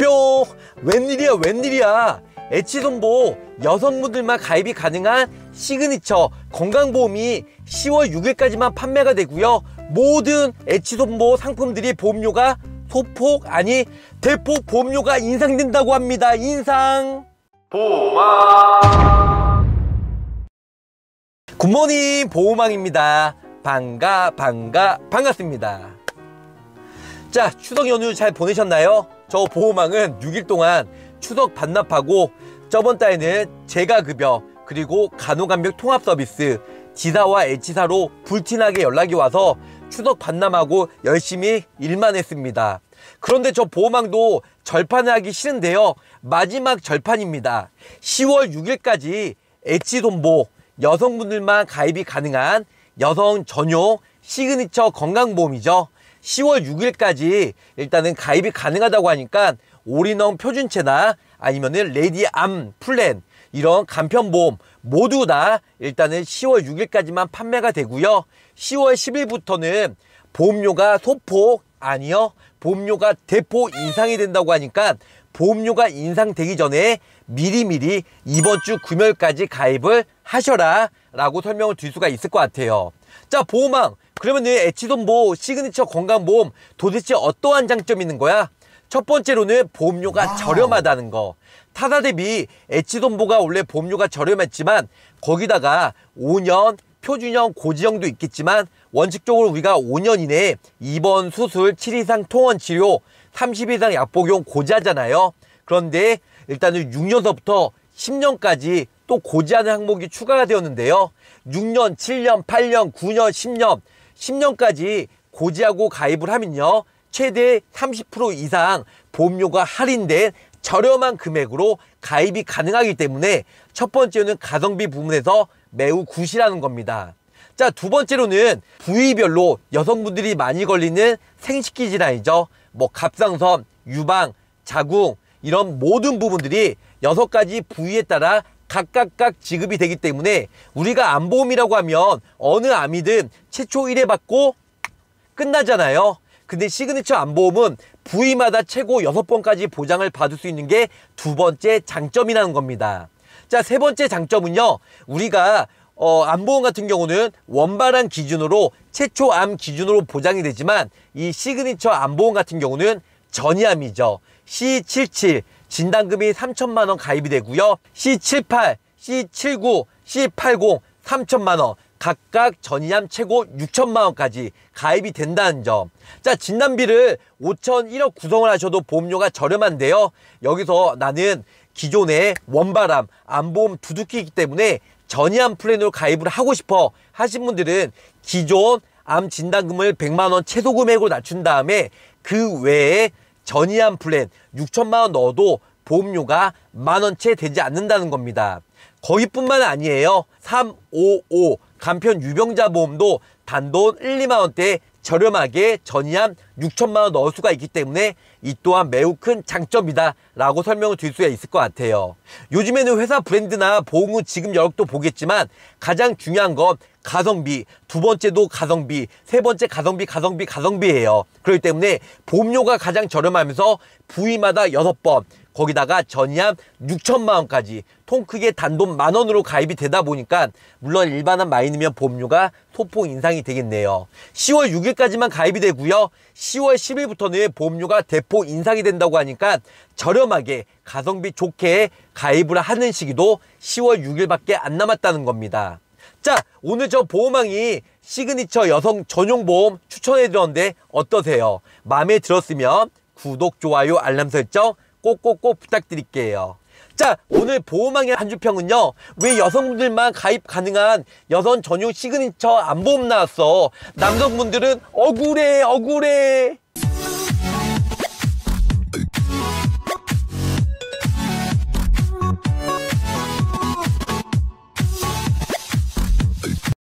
뿅! 웬일이야 웬일이야 애치손보 여성분들만 가입이 가능한 시그니처 건강보험이 10월 6일까지만 판매가 되고요 모든 애치손보 상품들이 보험료가 소폭 아니 대폭 보험료가 인상된다고 합니다 인상 보호망 굿모닝 보호망입니다 반가 반가 반갑습니다 자 추석 연휴 잘 보내셨나요? 저 보호망은 6일 동안 추석 반납하고 저번 달에는 재가 급여 그리고 간호간병 통합 서비스 지사와 H사로 불티나게 연락이 와서 추석 반납하고 열심히 일만 했습니다. 그런데 저 보호망도 절판을 하기 싫은데요. 마지막 절판입니다. 10월 6일까지 H돈보 여성분들만 가입이 가능한 여성 전용 시그니처 건강보험이죠. 10월 6일까지 일단은 가입이 가능하다고 하니까 올인원 표준체나 아니면은 레디암 플랜 이런 간편보험 모두 다 일단은 10월 6일까지만 판매가 되고요. 10월 10일부터는 보험료가 소폭 아니요 보험료가 대포 인상이 된다고 하니까 보험료가 인상되기 전에 미리미리 이번 주 금요일까지 가입을 하셔라 라고 설명을 드릴 수가 있을 것 같아요 자 보험왕 그러면 이 에치돈보 시그니처 건강보험 도대체 어떠한 장점이 있는 거야? 첫 번째로는 보험료가 와우. 저렴하다는 거. 타다 대비 에치돈보가 원래 보험료가 저렴했지만 거기다가 5년 표준형 고지형도 있겠지만 원칙적으로 우리가 5년 이내에 입원, 수술, 7 이상 통원 치료, 30 이상 약 복용 고지하잖아요. 그런데 일단은 6년서부터 10년까지 또 고지하는 항목이 추가가 되었는데요. 6년, 7년, 8년, 9년, 10년 10년까지 고지하고 가입을 하면요. 최대 30% 이상 보험료가 할인된 저렴한 금액으로 가입이 가능하기 때문에 첫 번째는 가성비 부분에서 매우 굿이라는 겁니다. 자, 두 번째로는 부위별로 여성분들이 많이 걸리는 생식기 질환이죠. 뭐 갑상선, 유방, 자궁 이런 모든 부분들이 여섯 가지 부위에 따라 각각각 지급이 되기 때문에 우리가 암보험이라고 하면 어느 암이든 최초 1회 받고 끝나잖아요. 근데 시그니처 암보험은 부위마다 최고 6번까지 보장을 받을 수 있는 게 두 번째 장점이라는 겁니다. 자, 세 번째 장점은요. 우리가 어, 암보험 같은 경우는 원발암 기준으로 최초 암 기준으로 보장이 되지만 이 시그니처 암보험 같은 경우는 전이암이죠. C77 진단금이 3천만원 가입이 되고요. C78, C79, C80 3천만원 각각 전이암 최고 6천만 원까지 가입이 된다는 점. 자, 진단비를 5천 1억 구성을 하셔도 보험료가 저렴한데요. 여기서 나는 기존의 원바람, 안보험 두둑기이기 때문에 전이암 플랜으로 가입을 하고 싶어 하신 분들은 기존 암 진단금을 100만 원 최소 금액으로 낮춘 다음에 그 외에 전이한 플랜 6천만원 넣어도 보험료가 만원채 되지 않는다는 겁니다. 거기뿐만 아니에요. 355 간편 유병자 보험도 단돈 1, 2만원대 저렴하게 전이한 6천만원 넣을 수가 있기 때문에 이 또한 매우 큰 장점이다 라고 설명을 드릴 수가 있을 것 같아요 요즘에는 회사 브랜드나 보험은 지금 여력도 보겠지만 가장 중요한 건 가성비 두 번째도 가성비 세 번째 가성비 가성비 가성비예요 그렇기 때문에 보험료가 가장 저렴하면서 부위마다 여섯 번 거기다가 전이함 6천만 원까지 통 크게 단돈 만 원으로 가입이 되다 보니까 물론 일반한 마인이면 보험료가 소폭 인상이 되겠네요. 10월 6일까지만 가입이 되고요. 10월 10일부터는 보험료가 대폭 인상이 된다고 하니까 저렴하게 가성비 좋게 가입을 하는 시기도 10월 6일밖에 안 남았다는 겁니다. 자 오늘 저 보호망이 시그니처 여성 전용 보험 추천해드렸는데 어떠세요? 마음에 들었으면 구독, 좋아요, 알람 설정 꼭꼭꼭 부탁드릴게요. 자 오늘 보호망의 한주평은요 왜 여성분들만 가입 가능한 여성 전용 시그니처 안보험 나왔어 남성분들은 억울해 억울해